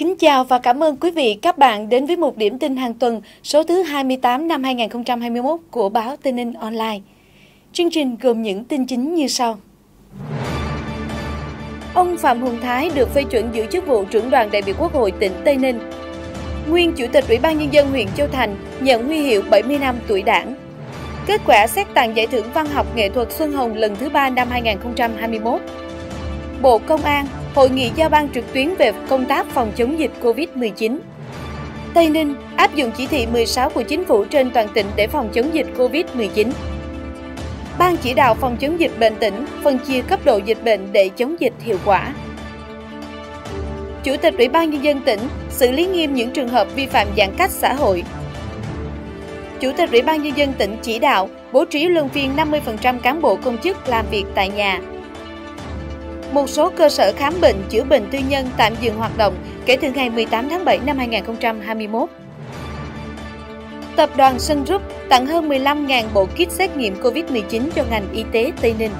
Kính chào và cảm ơn quý vị các bạn đến với một điểm tin hàng tuần số thứ 28 năm 2021 của báo Tây Ninh Online. Chương trình gồm những tin chính như sau. Ông Phạm Hùng Thái được phê chuẩn giữ chức vụ trưởng đoàn đại biểu Quốc hội tỉnh Tây Ninh. Nguyên Chủ tịch Ủy ban Nhân dân huyện Châu Thành nhận huy hiệu 70 năm tuổi đảng. Kết quả xét tặng giải thưởng văn học nghệ thuật Xuân Hồng lần thứ ba năm 2021. Bộ Công an hội nghị giao ban trực tuyến về công tác phòng chống dịch COVID-19. Tây Ninh áp dụng chỉ thị 16 của chính phủ trên toàn tỉnh để phòng chống dịch COVID-19. Ban chỉ đạo phòng chống dịch bệnh tỉnh phân chia cấp độ dịch bệnh để chống dịch hiệu quả. Chủ tịch Ủy ban Nhân dân tỉnh xử lý nghiêm những trường hợp vi phạm giãn cách xã hội. Chủ tịch Ủy ban Nhân dân tỉnh chỉ đạo bố trí luân phiên 50% cán bộ công chức làm việc tại nhà, một số cơ sở khám bệnh chữa bệnh tư nhân tạm dừng hoạt động kể từ ngày 18 tháng 7 năm 2021. Tập đoàn Sun Group tặng hơn 15.000 bộ kit xét nghiệm COVID-19 cho ngành y tế Tây Ninh.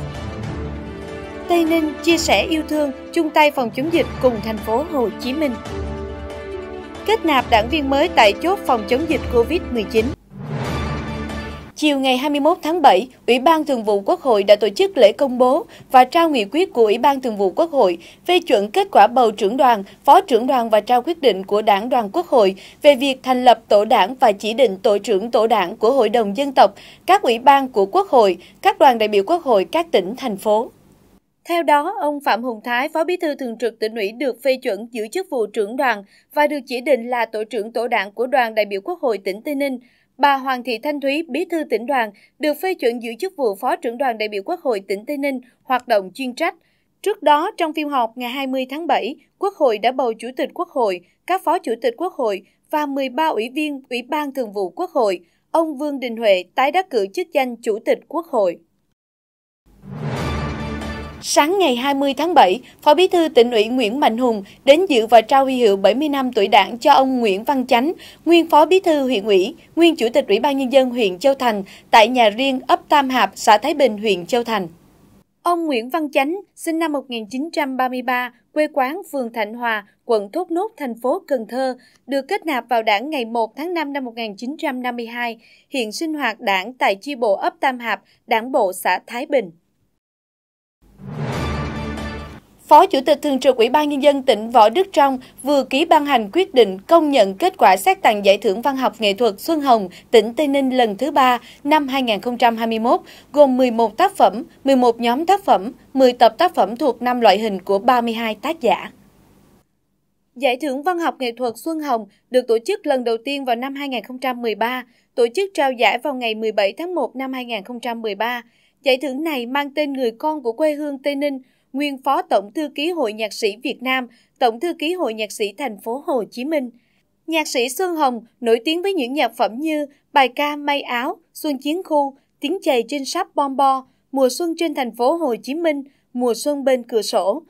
Tây Ninh chia sẻ yêu thương, chung tay phòng chống dịch cùng thành phố Hồ Chí Minh. Kết nạp đảng viên mới tại chốt phòng chống dịch COVID-19. Chiều ngày 21 tháng 7, Ủy ban Thường vụ Quốc hội đã tổ chức lễ công bố và trao nghị quyết của Ủy ban Thường vụ Quốc hội phê chuẩn kết quả bầu trưởng đoàn, phó trưởng đoàn và trao quyết định của Đảng đoàn Quốc hội về việc thành lập tổ đảng và chỉ định tổ trưởng tổ đảng của Hội đồng Dân tộc, các ủy ban của Quốc hội, các đoàn đại biểu Quốc hội các tỉnh, thành phố. Theo đó, ông Phạm Hùng Thái, Phó Bí thư Thường trực tỉnh ủy được phê chuẩn giữ chức vụ trưởng đoàn và được chỉ định là tổ trưởng tổ đảng của đoàn đại biểu Quốc hội tỉnh Tây Ninh. Bà Hoàng Thị Thanh Thúy, bí thư tỉnh đoàn, được phê chuẩn giữ chức vụ Phó trưởng đoàn đại biểu Quốc hội tỉnh Tây Ninh, hoạt động chuyên trách. Trước đó, trong phiên họp ngày 20 tháng 7, Quốc hội đã bầu Chủ tịch Quốc hội, các Phó Chủ tịch Quốc hội và 13 ủy viên Ủy ban Thường vụ Quốc hội. Ông Vương Đình Huệ tái đắc cử chức danh Chủ tịch Quốc hội. Sáng ngày 20 tháng 7, Phó Bí thư tỉnh ủy Nguyễn Mạnh Hùng đến dự và trao huy hiệu 70 năm tuổi đảng cho ông Nguyễn Văn Chánh, nguyên Phó Bí thư huyện ủy, nguyên Chủ tịch Ủy ban Nhân dân huyện Châu Thành tại nhà riêng ấp Tam Hạp, xã Thái Bình, huyện Châu Thành. Ông Nguyễn Văn Chánh, sinh năm 1933, quê quán phường Thạnh Hòa, quận Thốt Nốt, thành phố Cần Thơ, được kết nạp vào đảng ngày 1 tháng 5 năm 1952, hiện sinh hoạt đảng tại chi bộ ấp Tam Hạp, đảng bộ xã Thái Bình. Phó Chủ tịch Thường trực Ủy ban Nhân dân tỉnh Võ Đức Trong vừa ký ban hành quyết định công nhận kết quả xét tặng Giải thưởng Văn học nghệ thuật Xuân Hồng tỉnh Tây Ninh lần thứ ba năm 2021, gồm 11 tác phẩm, 11 nhóm tác phẩm, 10 tập tác phẩm thuộc 5 loại hình của 32 tác giả. Giải thưởng Văn học nghệ thuật Xuân Hồng được tổ chức lần đầu tiên vào năm 2013, tổ chức trao giải vào ngày 17 tháng 1 năm 2013. Giải thưởng này mang tên Người con của quê hương Tây Ninh – nguyên Phó Tổng Thư ký Hội Nhạc sĩ Việt Nam, Tổng Thư ký Hội Nhạc sĩ Thành phố Hồ Chí Minh. Nhạc sĩ Xuân Hồng nổi tiếng với những nhạc phẩm như bài ca May Áo, Xuân Chiến Khu, Tiếng chày trên sáp bom bo, Mùa xuân trên thành phố Hồ Chí Minh, Mùa xuân bên cửa sổ.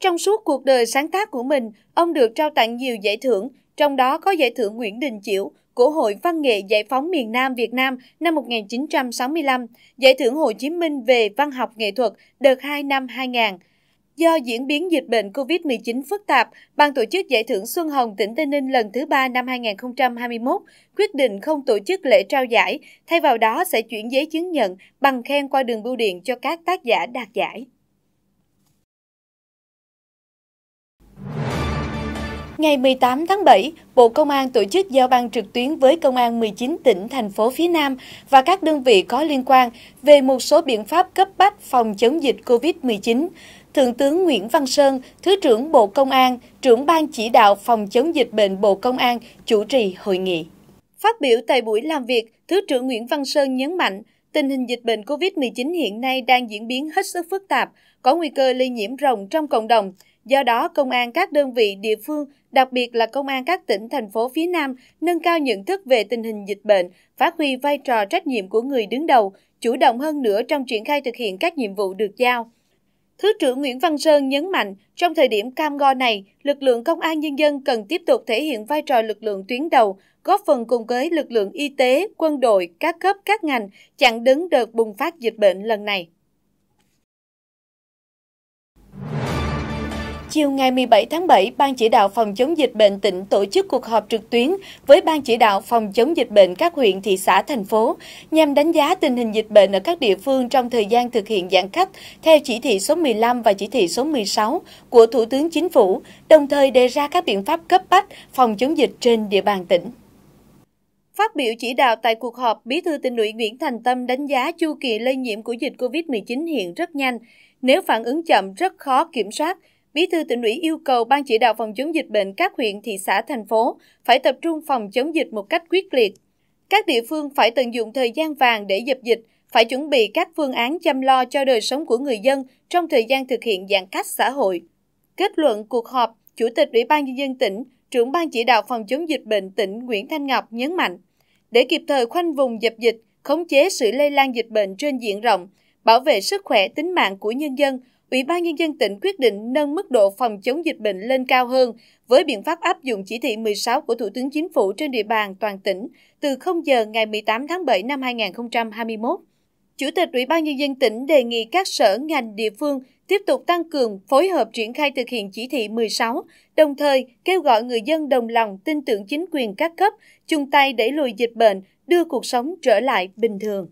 Trong suốt cuộc đời sáng tác của mình, ông được trao tặng nhiều giải thưởng, trong đó có giải thưởng Nguyễn Đình Chiểu, của Hội Văn nghệ Giải phóng miền Nam Việt Nam năm 1965, Giải thưởng Hồ Chí Minh về văn học nghệ thuật đợt 2 năm 2000. Do diễn biến dịch bệnh COVID-19 phức tạp, Ban tổ chức Giải thưởng Xuân Hồng tỉnh Tây Ninh lần thứ ba năm 2021 quyết định không tổ chức lễ trao giải, thay vào đó sẽ chuyển giấy chứng nhận bằng khen qua đường bưu điện cho các tác giả đạt giải. Ngày 18 tháng 7, Bộ Công an tổ chức giao ban trực tuyến với Công an 19 tỉnh, thành phố phía Nam và các đơn vị có liên quan về một số biện pháp cấp bách phòng chống dịch COVID-19. Thượng tướng Nguyễn Văn Sơn, Thứ trưởng Bộ Công an, trưởng ban chỉ đạo phòng chống dịch bệnh Bộ Công an chủ trì hội nghị. Phát biểu tại buổi làm việc, Thứ trưởng Nguyễn Văn Sơn nhấn mạnh, tình hình dịch bệnh COVID-19 hiện nay đang diễn biến hết sức phức tạp, có nguy cơ lây nhiễm rộng trong cộng đồng. Do đó, công an các đơn vị địa phương, đặc biệt là công an các tỉnh, thành phố phía Nam, nâng cao nhận thức về tình hình dịch bệnh, phát huy vai trò trách nhiệm của người đứng đầu, chủ động hơn nữa trong triển khai thực hiện các nhiệm vụ được giao. Thứ trưởng Nguyễn Văn Sơn nhấn mạnh, trong thời điểm cam go này, lực lượng công an nhân dân cần tiếp tục thể hiện vai trò lực lượng tuyến đầu, góp phần cùng với lực lượng y tế, quân đội, các cấp, các ngành chặn đứng đợt bùng phát dịch bệnh lần này. Chiều ngày 17 tháng 7, Ban chỉ đạo phòng chống dịch bệnh tỉnh tổ chức cuộc họp trực tuyến với Ban chỉ đạo phòng chống dịch bệnh các huyện, thị xã, thành phố nhằm đánh giá tình hình dịch bệnh ở các địa phương trong thời gian thực hiện giãn cách theo chỉ thị số 15 và chỉ thị số 16 của Thủ tướng Chính phủ, đồng thời đề ra các biện pháp cấp bách phòng chống dịch trên địa bàn tỉnh. Phát biểu chỉ đạo tại cuộc họp, Bí thư tỉnh ủy Nguyễn Thành Tâm đánh giá chu kỳ lây nhiễm của dịch COVID-19 hiện rất nhanh. Nếu phản ứng chậm rất khó kiểm soát, Bí thư tỉnh ủy yêu cầu Ban chỉ đạo phòng chống dịch bệnh các huyện, thị xã, thành phố phải tập trung phòng chống dịch một cách quyết liệt. Các địa phương phải tận dụng thời gian vàng để dập dịch, phải chuẩn bị các phương án chăm lo cho đời sống của người dân trong thời gian thực hiện giãn cách xã hội. Kết luận cuộc họp, Chủ tịch Ủy ban Nhân dân tỉnh, trưởng Ban chỉ đạo phòng chống dịch bệnh tỉnh Nguyễn Thanh Ngọc nhấn mạnh, để kịp thời khoanh vùng dập dịch, khống chế sự lây lan dịch bệnh trên diện rộng, bảo vệ sức khỏe tính mạng của nhân dân, Ủy ban Nhân dân tỉnh quyết định nâng mức độ phòng chống dịch bệnh lên cao hơn với biện pháp áp dụng chỉ thị 16 của Thủ tướng Chính phủ trên địa bàn toàn tỉnh từ 0 giờ ngày 18 tháng 7 năm 2021. Chủ tịch Ủy ban Nhân dân tỉnh đề nghị các sở ngành địa phương tiếp tục tăng cường phối hợp triển khai thực hiện chỉ thị 16, đồng thời kêu gọi người dân đồng lòng tin tưởng chính quyền các cấp, chung tay đẩy lùi dịch bệnh, đưa cuộc sống trở lại bình thường.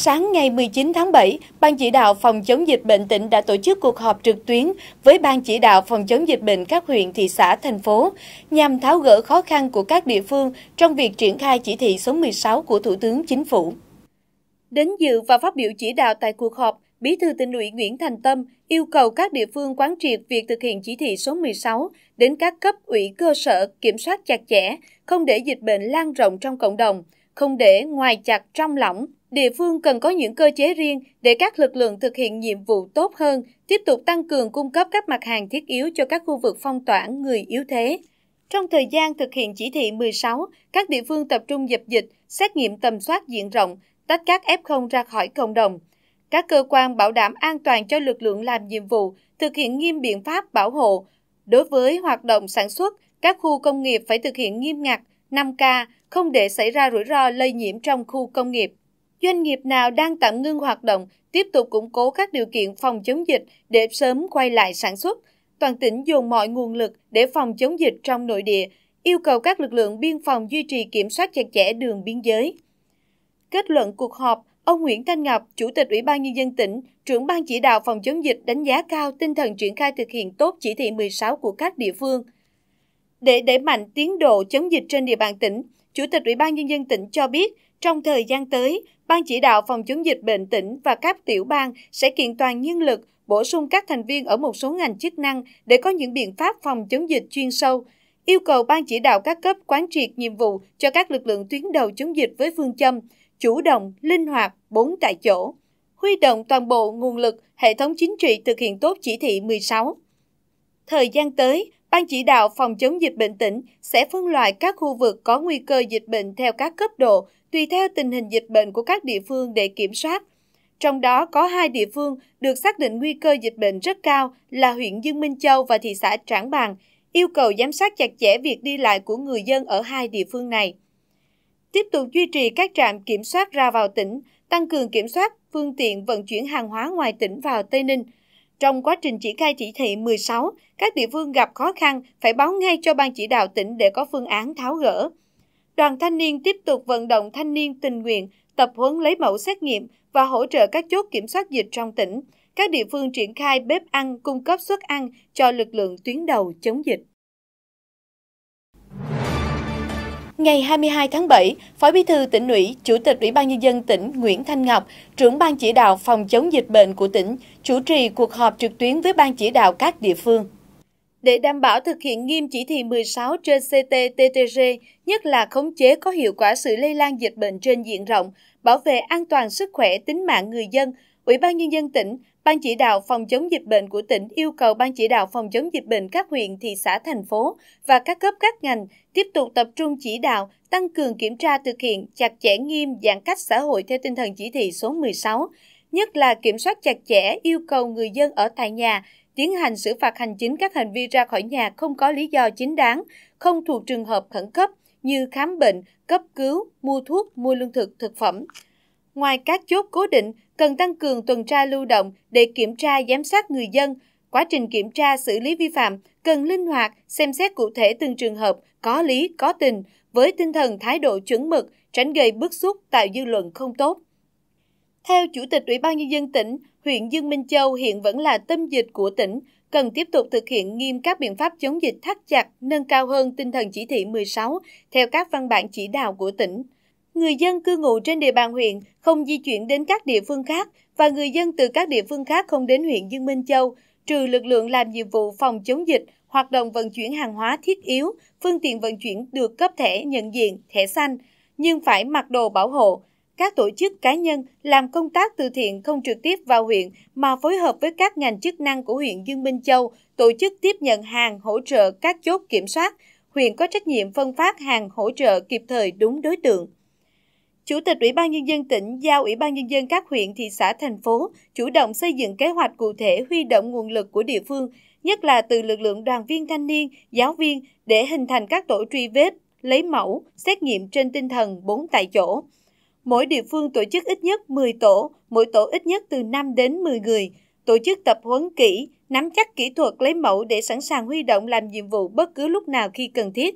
Sáng ngày 19 tháng 7, Ban chỉ đạo phòng chống dịch bệnh tỉnh đã tổ chức cuộc họp trực tuyến với Ban chỉ đạo phòng chống dịch bệnh các huyện, thị xã, thành phố nhằm tháo gỡ khó khăn của các địa phương trong việc triển khai chỉ thị số 16 của Thủ tướng Chính phủ. Đến dự và phát biểu chỉ đạo tại cuộc họp, Bí thư tỉnh ủy Nguyễn Thành Tâm yêu cầu các địa phương quán triệt việc thực hiện chỉ thị số 16 đến các cấp ủy cơ sở kiểm soát chặt chẽ, không để dịch bệnh lan rộng trong cộng đồng, không để ngoài chặt trong lỏng, Địa phương cần có những cơ chế riêng để các lực lượng thực hiện nhiệm vụ tốt hơn, tiếp tục tăng cường cung cấp các mặt hàng thiết yếu cho các khu vực phong tỏa người yếu thế. Trong thời gian thực hiện chỉ thị 16, các địa phương tập trung dập dịch, xét nghiệm tầm soát diện rộng, tách các F0 ra khỏi cộng đồng. Các cơ quan bảo đảm an toàn cho lực lượng làm nhiệm vụ, thực hiện nghiêm biện pháp bảo hộ. Đối với hoạt động sản xuất, các khu công nghiệp phải thực hiện nghiêm ngặt 5K, không để xảy ra rủi ro lây nhiễm trong khu công nghiệp. Doanh nghiệp nào đang tạm ngưng hoạt động tiếp tục củng cố các điều kiện phòng chống dịch để sớm quay lại sản xuất. Toàn tỉnh dồn mọi nguồn lực để phòng chống dịch trong nội địa, yêu cầu các lực lượng biên phòng duy trì kiểm soát chặt chẽ đường biên giới. Kết luận cuộc họp, ông Nguyễn Thanh Ngọc, Chủ tịch Ủy ban Nhân dân tỉnh, trưởng ban chỉ đạo phòng chống dịch đánh giá cao tinh thần triển khai thực hiện tốt chỉ thị 16 của các địa phương. Để đẩy mạnh tiến độ chống dịch trên địa bàn tỉnh, Chủ tịch Ủy ban Nhân dân tỉnh cho biết – trong thời gian tới, Ban chỉ đạo phòng chống dịch bệnh tỉnh và các tiểu bang sẽ kiện toàn nhân lực, bổ sung các thành viên ở một số ngành chức năng để có những biện pháp phòng chống dịch chuyên sâu, yêu cầu Ban chỉ đạo các cấp quán triệt nhiệm vụ cho các lực lượng tuyến đầu chống dịch với phương châm chủ động, linh hoạt, bốn tại chỗ, huy động toàn bộ nguồn lực, hệ thống chính trị thực hiện tốt chỉ thị 16. Thời gian tới, Ban chỉ đạo phòng chống dịch bệnh tỉnh sẽ phân loại các khu vực có nguy cơ dịch bệnh theo các cấp độ, tùy theo tình hình dịch bệnh của các địa phương để kiểm soát. Trong đó có hai địa phương được xác định nguy cơ dịch bệnh rất cao là huyện Dương Minh Châu và thị xã Trảng Bàng, yêu cầu giám sát chặt chẽ việc đi lại của người dân ở hai địa phương này. Tiếp tục duy trì các trạm kiểm soát ra vào tỉnh, tăng cường kiểm soát phương tiện vận chuyển hàng hóa ngoài tỉnh vào Tây Ninh – trong quá trình triển khai chỉ thị 16, các địa phương gặp khó khăn phải báo ngay cho ban chỉ đạo tỉnh để có phương án tháo gỡ. Đoàn thanh niên tiếp tục vận động thanh niên tình nguyện, tập huấn lấy mẫu xét nghiệm và hỗ trợ các chốt kiểm soát dịch trong tỉnh. Các địa phương triển khai bếp ăn cung cấp suất ăn cho lực lượng tuyến đầu chống dịch. Ngày 22 tháng 7, Phó Bí thư tỉnh ủy, Chủ tịch Ủy ban Nhân dân tỉnh Nguyễn Thanh Ngọc, trưởng Ban chỉ đạo phòng chống dịch bệnh của tỉnh, chủ trì cuộc họp trực tuyến với Ban chỉ đạo các địa phương. Để đảm bảo thực hiện nghiêm chỉ thị 16 trên CTTTG, nhất là khống chế có hiệu quả sự lây lan dịch bệnh trên diện rộng, bảo vệ an toàn sức khỏe tính mạng người dân, Ủy ban Nhân dân tỉnh, Ban chỉ đạo phòng chống dịch bệnh của tỉnh yêu cầu Ban chỉ đạo phòng chống dịch bệnh các huyện, thị xã, thành phố và các cấp các ngành tiếp tục tập trung chỉ đạo, tăng cường kiểm tra thực hiện chặt chẽ nghiêm giãn cách xã hội theo tinh thần chỉ thị số 16, nhất là kiểm soát chặt chẽ yêu cầu người dân ở tại nhà, tiến hành xử phạt hành chính các hành vi ra khỏi nhà không có lý do chính đáng, không thuộc trường hợp khẩn cấp như khám bệnh, cấp cứu, mua thuốc, mua lương thực, thực phẩm. Ngoài các chốt cố định, cần tăng cường tuần tra lưu động để kiểm tra giám sát người dân. Quá trình kiểm tra xử lý vi phạm cần linh hoạt, xem xét cụ thể từng trường hợp, có lý, có tình, với tinh thần thái độ chuẩn mực, tránh gây bức xúc tạo dư luận không tốt. Theo Chủ tịch Ủy ban Nhân dân tỉnh, huyện Dương Minh Châu hiện vẫn là tâm dịch của tỉnh, cần tiếp tục thực hiện nghiêm các biện pháp chống dịch thắt chặt, nâng cao hơn tinh thần chỉ thị 16 theo các văn bản chỉ đạo của tỉnh người dân cư ngụ trên địa bàn huyện không di chuyển đến các địa phương khác và người dân từ các địa phương khác không đến huyện Dương Minh Châu, trừ lực lượng làm nhiệm vụ phòng chống dịch, hoạt động vận chuyển hàng hóa thiết yếu, phương tiện vận chuyển được cấp thẻ nhận diện, thẻ xanh, nhưng phải mặc đồ bảo hộ. Các tổ chức cá nhân làm công tác từ thiện không trực tiếp vào huyện mà phối hợp với các ngành chức năng của huyện Dương Minh Châu tổ chức tiếp nhận hàng hỗ trợ các chốt kiểm soát. Huyện có trách nhiệm phân phát hàng hỗ trợ kịp thời đúng đối tượng. Chủ tịch Ủy ban Nhân dân tỉnh giao Ủy ban Nhân dân các huyện, thị xã, thành phố chủ động xây dựng kế hoạch cụ thể huy động nguồn lực của địa phương, nhất là từ lực lượng đoàn viên thanh niên, giáo viên để hình thành các tổ truy vết, lấy mẫu, xét nghiệm trên tinh thần 4 tại chỗ. Mỗi địa phương tổ chức ít nhất 10 tổ, mỗi tổ ít nhất từ 5 đến 10 người, tổ chức tập huấn kỹ, nắm chắc kỹ thuật lấy mẫu để sẵn sàng huy động làm nhiệm vụ bất cứ lúc nào khi cần thiết.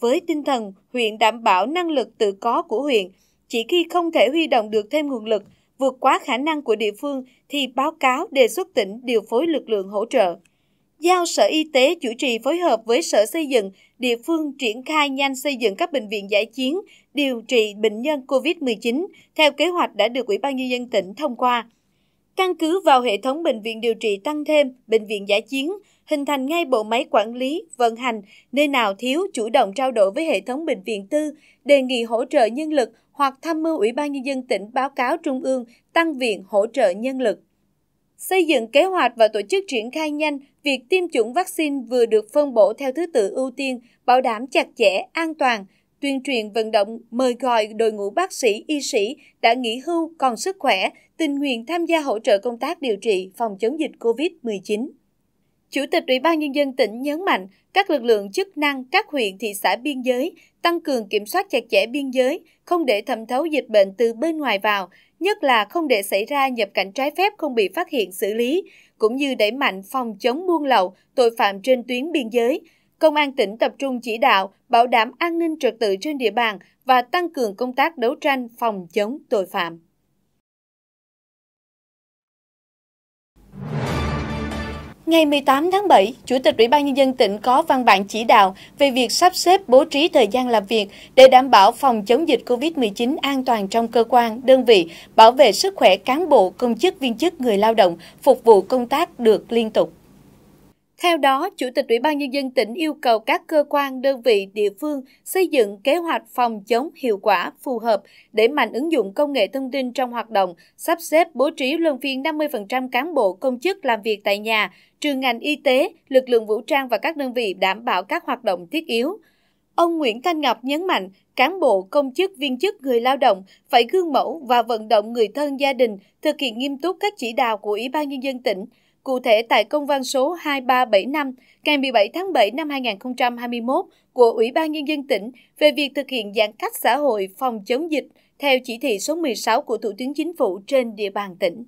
Với tinh thần huyện đảm bảo năng lực tự có của huyện – chỉ khi không thể huy động được thêm nguồn lực, vượt quá khả năng của địa phương thì báo cáo đề xuất tỉnh điều phối lực lượng hỗ trợ. Giao Sở Y tế chủ trì phối hợp với Sở Xây dựng, địa phương triển khai nhanh xây dựng các bệnh viện giải chiến, điều trị bệnh nhân COVID-19 theo kế hoạch đã được Ủy ban Nhân dân tỉnh thông qua. Căn cứ vào hệ thống bệnh viện điều trị tăng thêm, bệnh viện giải chiến, hình thành ngay bộ máy quản lý, vận hành, nơi nào thiếu chủ động trao đổi với hệ thống bệnh viện tư, đề nghị hỗ trợ nhân lực hoặc tham mưu Ủy ban Nhân dân tỉnh báo cáo Trung ương tăng viện hỗ trợ nhân lực. Xây dựng kế hoạch và tổ chức triển khai nhanh, việc tiêm chủng vaccine vừa được phân bổ theo thứ tự ưu tiên, bảo đảm chặt chẽ, an toàn, tuyên truyền vận động mời gọi đội ngũ bác sĩ, y sĩ đã nghỉ hưu còn sức khỏe, tình nguyện tham gia hỗ trợ công tác điều trị phòng chống dịch COVID-19. Chủ tịch Ủy ban Nhân dân tỉnh nhấn mạnh các lực lượng chức năng các huyện thị xã biên giới tăng cường kiểm soát chặt chẽ biên giới, không để thẩm thấu dịch bệnh từ bên ngoài vào, nhất là không để xảy ra nhập cảnh trái phép không bị phát hiện xử lý, cũng như đẩy mạnh phòng chống buôn lậu, tội phạm trên tuyến biên giới. Công an tỉnh tập trung chỉ đạo, bảo đảm an ninh trật tự trên địa bàn và tăng cường công tác đấu tranh phòng chống tội phạm. Ngày 18 tháng 7, Chủ tịch Ủy ban Nhân dân tỉnh có văn bản chỉ đạo về việc sắp xếp bố trí thời gian làm việc để đảm bảo phòng chống dịch COVID-19 an toàn trong cơ quan, đơn vị, bảo vệ sức khỏe cán bộ, công chức, viên chức, người lao động, phục vụ công tác được liên tục. Theo đó, Chủ tịch Ủy ban Nhân dân tỉnh yêu cầu các cơ quan, đơn vị, địa phương xây dựng kế hoạch phòng chống hiệu quả, phù hợp, để mạnh ứng dụng công nghệ thông tin trong hoạt động, sắp xếp bố trí luân phiên 50% cán bộ công chức làm việc tại nhà, Trường ngành y tế, lực lượng vũ trang và các đơn vị đảm bảo các hoạt động thiết yếu. Ông Nguyễn Thanh Ngọc nhấn mạnh, cán bộ, công chức, viên chức, người lao động phải gương mẫu và vận động người thân gia đình thực hiện nghiêm túc các chỉ đạo của Ủy ban Nhân dân tỉnh, Cụ thể, tại công văn số 2375 ngày 17 tháng 7 năm 2021 của Ủy ban Nhân dân tỉnh về việc thực hiện giãn cách xã hội phòng chống dịch theo chỉ thị số 16 của Thủ tướng Chính phủ trên địa bàn tỉnh.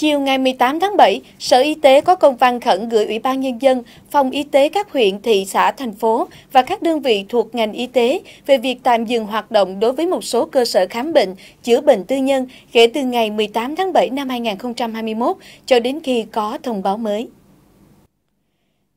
Chiều ngày 18 tháng 7, Sở Y tế có công văn khẩn gửi Ủy ban Nhân dân, Phòng Y tế các huyện, thị xã, thành phố và các đơn vị thuộc ngành y tế về việc tạm dừng hoạt động đối với một số cơ sở khám bệnh, chữa bệnh tư nhân kể từ ngày 18 tháng 7 năm 2021 cho đến khi có thông báo mới.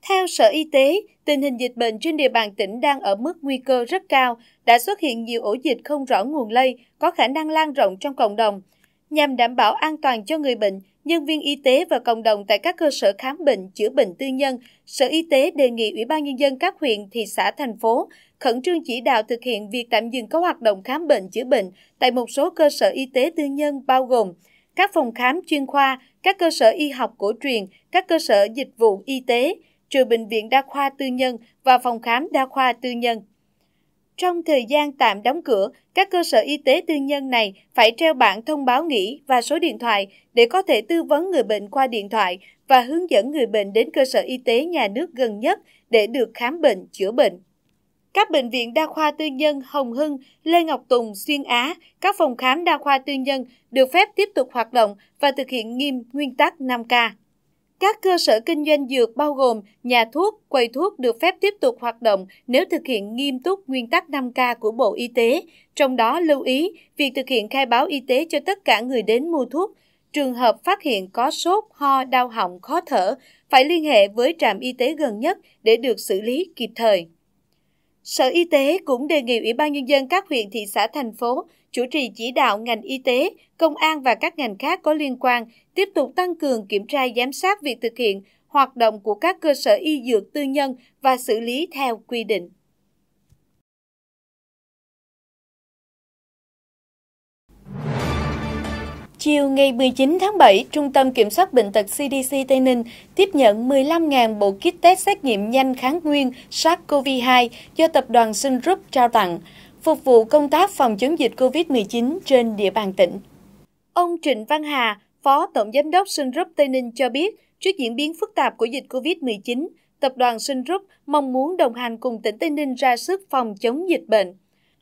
Theo Sở Y tế, tình hình dịch bệnh trên địa bàn tỉnh đang ở mức nguy cơ rất cao, đã xuất hiện nhiều ổ dịch không rõ nguồn lây, có khả năng lan rộng trong cộng đồng. Nhằm đảm bảo an toàn cho người bệnh, nhân viên y tế và cộng đồng tại các cơ sở khám bệnh, chữa bệnh tư nhân, Sở Y tế đề nghị Ủy ban Nhân dân các huyện, thị xã, thành phố khẩn trương chỉ đạo thực hiện việc tạm dừng các hoạt động khám bệnh, chữa bệnh tại một số cơ sở y tế tư nhân bao gồm các phòng khám chuyên khoa, các cơ sở y học cổ truyền, các cơ sở dịch vụ y tế, trừ bệnh viện đa khoa tư nhân và phòng khám đa khoa tư nhân. Trong thời gian tạm đóng cửa, các cơ sở y tế tư nhân này phải treo bảng thông báo nghỉ và số điện thoại để có thể tư vấn người bệnh qua điện thoại và hướng dẫn người bệnh đến cơ sở y tế nhà nước gần nhất để được khám bệnh, chữa bệnh. Các bệnh viện đa khoa tư nhân Hồng Hưng, Lê Ngọc Tùng, Xuyên Á, các phòng khám đa khoa tư nhân được phép tiếp tục hoạt động và thực hiện nghiêm nguyên tắc 5K. Các cơ sở kinh doanh dược bao gồm nhà thuốc, quầy thuốc được phép tiếp tục hoạt động nếu thực hiện nghiêm túc nguyên tắc 5K của Bộ Y tế, trong đó lưu ý việc thực hiện khai báo y tế cho tất cả người đến mua thuốc. Trường hợp phát hiện có sốt, ho, đau họng, khó thở, phải liên hệ với trạm y tế gần nhất để được xử lý kịp thời. Sở Y tế cũng đề nghị Ủy ban Nhân dân các huyện, thị xã, thành phố chủ trì chỉ đạo ngành y tế, công an và các ngành khác có liên quan tiếp tục tăng cường kiểm tra giám sát việc thực hiện hoạt động của các cơ sở y dược tư nhân và xử lý theo quy định. Chiều ngày 19 tháng 7, Trung tâm Kiểm soát Bệnh tật CDC Tây Ninh tiếp nhận 15.000 bộ kit test xét nghiệm nhanh kháng nguyên SARS-CoV-2 do Tập đoàn Sun Group trao tặng phục vụ công tác phòng chống dịch COVID-19 trên địa bàn tỉnh. Ông Trịnh Văn Hà, Phó Tổng Giám đốc Sun Group Tây Ninh cho biết, trước diễn biến phức tạp của dịch COVID-19, tập đoàn Sun mong muốn đồng hành cùng tỉnh Tây Ninh ra sức phòng chống dịch bệnh.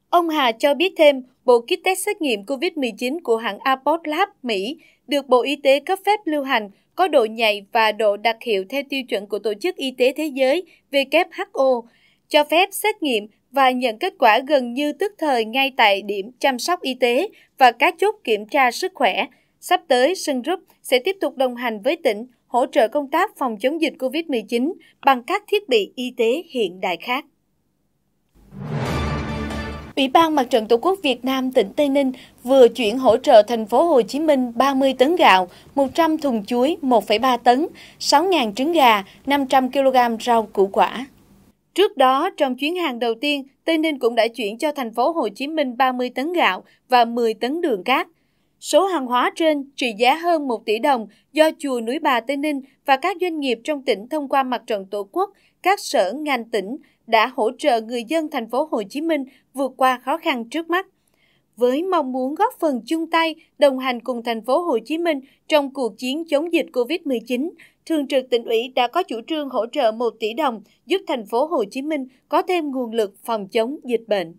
Ông Hà cho biết thêm, bộ kit test xét nghiệm COVID-19 của hãng Abbott Lab Mỹ được Bộ Y tế cấp phép lưu hành có độ nhạy và độ đặc hiệu theo tiêu chuẩn của Tổ chức Y tế Thế giới WHO, cho phép xét nghiệm và nhận kết quả gần như tức thời ngay tại điểm chăm sóc y tế và các chốt kiểm tra sức khỏe. Sắp tới, Sun Group sẽ tiếp tục đồng hành với tỉnh hỗ trợ công tác phòng chống dịch COVID-19 bằng các thiết bị y tế hiện đại khác. Ủy ban Mặt trận Tổ quốc Việt Nam tỉnh Tây Ninh vừa chuyển hỗ trợ thành phố Hồ Chí Minh 30 tấn gạo, 100 thùng chuối 1,3 tấn, 6.000 trứng gà, 500 kg rau củ quả. Trước đó, trong chuyến hàng đầu tiên, Tây Ninh cũng đã chuyển cho thành phố Hồ Chí Minh 30 tấn gạo và 10 tấn đường cát. Số hàng hóa trên trị giá hơn 1 tỷ đồng do Chùa Núi Bà Tây Ninh và các doanh nghiệp trong tỉnh thông qua mặt trận Tổ quốc, các sở ngành tỉnh đã hỗ trợ người dân thành phố Hồ Chí Minh vượt qua khó khăn trước mắt. Với mong muốn góp phần chung tay đồng hành cùng thành phố Hồ Chí Minh trong cuộc chiến chống dịch COVID-19, Thường trực tỉnh ủy đã có chủ trương hỗ trợ 1 tỷ đồng giúp thành phố Hồ Chí Minh có thêm nguồn lực phòng chống dịch bệnh.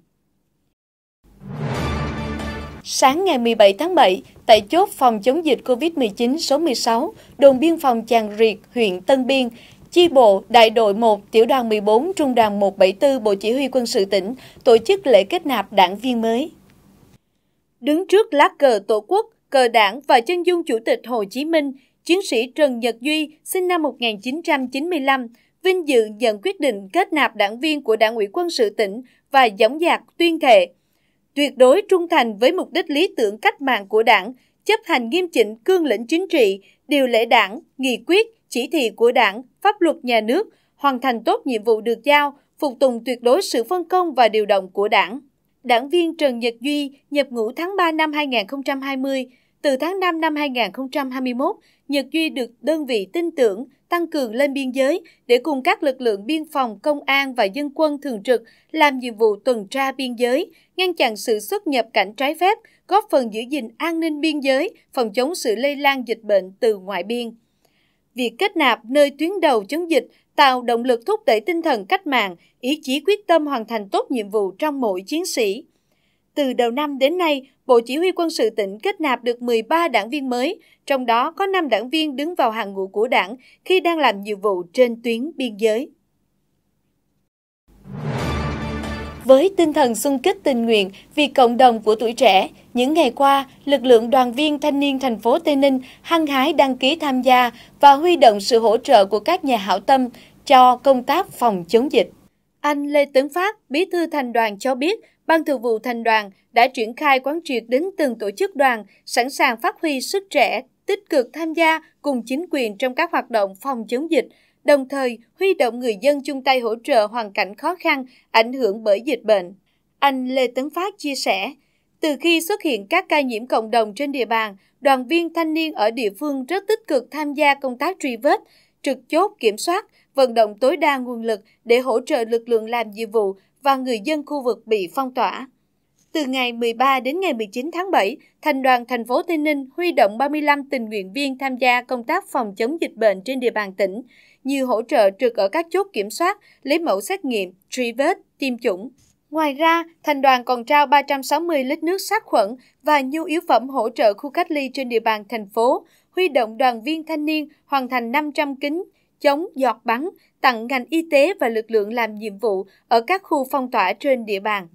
Sáng ngày 17 tháng 7, tại chốt phòng chống dịch COVID-19 số 16, đồn biên phòng Chàng Riệt, huyện Tân Biên, Chi bộ Đại đội 1 Tiểu đoàn 14 Trung đoàn 174 Bộ Chỉ huy Quân sự tỉnh tổ chức lễ kết nạp đảng viên mới. Đứng trước lá cờ Tổ quốc, cờ đảng và chân dung Chủ tịch Hồ Chí Minh, Chiến sĩ Trần Nhật Duy, sinh năm 1995, vinh dự nhận quyết định kết nạp đảng viên của Đảng ủy quân sự tỉnh và giống dạc tuyên thệ. Tuyệt đối trung thành với mục đích lý tưởng cách mạng của đảng, chấp hành nghiêm chỉnh cương lĩnh chính trị, điều lệ đảng, nghị quyết, chỉ thị của đảng, pháp luật nhà nước, hoàn thành tốt nhiệm vụ được giao, phục tùng tuyệt đối sự phân công và điều động của đảng. Đảng viên Trần Nhật Duy nhập ngũ tháng 3 năm 2020, từ tháng 5 năm 2021, Nhật Duy được đơn vị tin tưởng tăng cường lên biên giới để cùng các lực lượng biên phòng, công an và dân quân thường trực làm nhiệm vụ tuần tra biên giới, ngăn chặn sự xuất nhập cảnh trái phép, góp phần giữ gìn an ninh biên giới, phòng chống sự lây lan dịch bệnh từ ngoại biên. Việc kết nạp nơi tuyến đầu chống dịch tạo động lực thúc đẩy tinh thần cách mạng, ý chí quyết tâm hoàn thành tốt nhiệm vụ trong mỗi chiến sĩ. Từ đầu năm đến nay, Bộ Chỉ huy quân sự tỉnh kết nạp được 13 đảng viên mới, trong đó có 5 đảng viên đứng vào hàng ngũ của đảng khi đang làm nhiệm vụ trên tuyến biên giới. Với tinh thần xung kích tình nguyện vì cộng đồng của tuổi trẻ, những ngày qua, lực lượng đoàn viên thanh niên thành phố Tây Ninh hăng hái đăng ký tham gia và huy động sự hỗ trợ của các nhà hảo tâm cho công tác phòng chống dịch. Anh Lê Tấn Phát, bí thư thành đoàn cho biết, Ban thường vụ thành đoàn đã triển khai quán triệt đến từng tổ chức đoàn, sẵn sàng phát huy sức trẻ, tích cực tham gia cùng chính quyền trong các hoạt động phòng chống dịch, đồng thời huy động người dân chung tay hỗ trợ hoàn cảnh khó khăn ảnh hưởng bởi dịch bệnh. Anh Lê Tấn Phát chia sẻ, từ khi xuất hiện các ca nhiễm cộng đồng trên địa bàn, đoàn viên thanh niên ở địa phương rất tích cực tham gia công tác truy vết, trực chốt kiểm soát, vận động tối đa nguồn lực để hỗ trợ lực lượng làm nhiệm vụ và người dân khu vực bị phong tỏa. Từ ngày 13 đến ngày 19 tháng 7, Thành đoàn thành phố Tây Ninh huy động 35 tình nguyện viên tham gia công tác phòng chống dịch bệnh trên địa bàn tỉnh, như hỗ trợ trực ở các chốt kiểm soát, lấy mẫu xét nghiệm, truy vết, tiêm chủng. Ngoài ra, thành đoàn còn trao 360 lít nước sát khuẩn và nhu yếu phẩm hỗ trợ khu cách ly trên địa bàn thành phố, huy động đoàn viên thanh niên hoàn thành 500 kính chống giọt bắn tặng ngành y tế và lực lượng làm nhiệm vụ ở các khu phong tỏa trên địa bàn.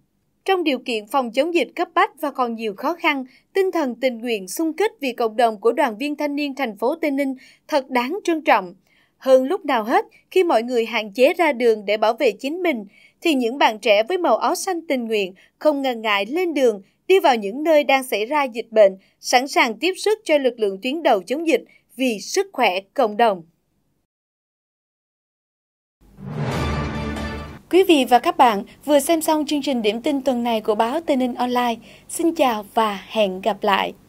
Trong điều kiện phòng chống dịch cấp bách và còn nhiều khó khăn, tinh thần tình nguyện xung kích vì cộng đồng của đoàn viên thanh niên thành phố Tây Ninh thật đáng trân trọng. Hơn lúc nào hết, khi mọi người hạn chế ra đường để bảo vệ chính mình, thì những bạn trẻ với màu áo xanh tình nguyện không ngần ngại lên đường, đi vào những nơi đang xảy ra dịch bệnh, sẵn sàng tiếp sức cho lực lượng tuyến đầu chống dịch vì sức khỏe cộng đồng. Quý vị và các bạn vừa xem xong chương trình điểm tin tuần này của báo Tây Ninh Online. Xin chào và hẹn gặp lại!